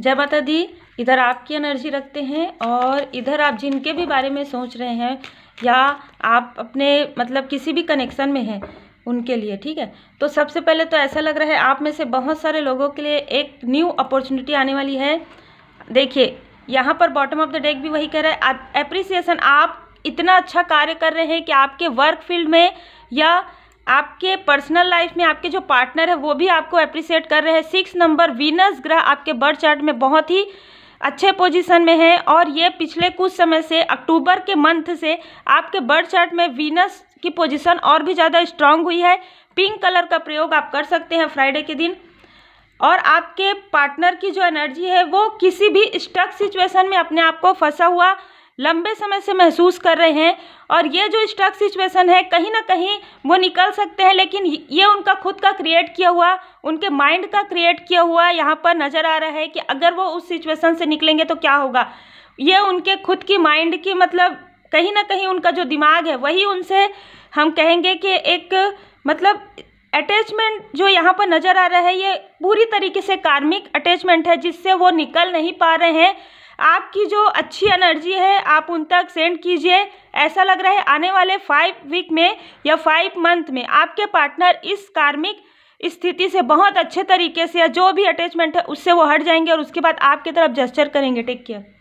जय माता दी इधर आपकी एनर्जी रखते हैं और इधर आप जिनके भी बारे में सोच रहे हैं या आप अपने मतलब किसी भी कनेक्शन में हैं उनके लिए ठीक है तो सबसे पहले तो ऐसा लग रहा है आप में से बहुत सारे लोगों के लिए एक न्यू अपॉर्चुनिटी आने वाली है देखिए यहाँ पर बॉटम ऑफ द डेक भी वही कह रहा है अप्रिसिएशन आप इतना अच्छा कार्य कर रहे हैं कि आपके वर्क फील्ड में या आपके पर्सनल लाइफ में आपके जो पार्टनर है वो भी आपको अप्रिसिएट कर रहे हैं सिक्स नंबर वीनस ग्रह आपके बर्थ चार्ट में बहुत ही अच्छे पोजीशन में है और ये पिछले कुछ समय से अक्टूबर के मंथ से आपके बर्थ चार्ट में वीनस की पोजीशन और भी ज़्यादा स्ट्रांग हुई है पिंक कलर का प्रयोग आप कर सकते हैं फ्राइडे के दिन और आपके पार्टनर की जो एनर्जी है वो किसी भी स्टक सिचुएशन में अपने आप को फंसा हुआ लंबे समय से महसूस कर रहे हैं और ये जो स्टक सिचुएशन है कहीं ना कहीं वो निकल सकते हैं लेकिन ये उनका खुद का क्रिएट किया हुआ उनके माइंड का क्रिएट किया हुआ यहाँ पर नज़र आ रहा है कि अगर वो उस सिचुएशन से निकलेंगे तो क्या होगा ये उनके खुद की माइंड की मतलब कहीं ना कहीं उनका जो दिमाग है वही उनसे हम कहेंगे कि एक मतलब अटैचमेंट जो यहाँ पर नज़र आ रहा है ये पूरी तरीके से कार्मिक अटैचमेंट है जिससे वो निकल नहीं पा रहे हैं आपकी जो अच्छी एनर्जी है आप उन तक सेंड कीजिए ऐसा लग रहा है आने वाले फाइव वीक में या फाइव मंथ में आपके पार्टनर इस कार्मिक स्थिति से बहुत अच्छे तरीके से या जो भी अटैचमेंट है उससे वो हट जाएंगे और उसके बाद आपके तरफ जेस्चर करेंगे टेक केयर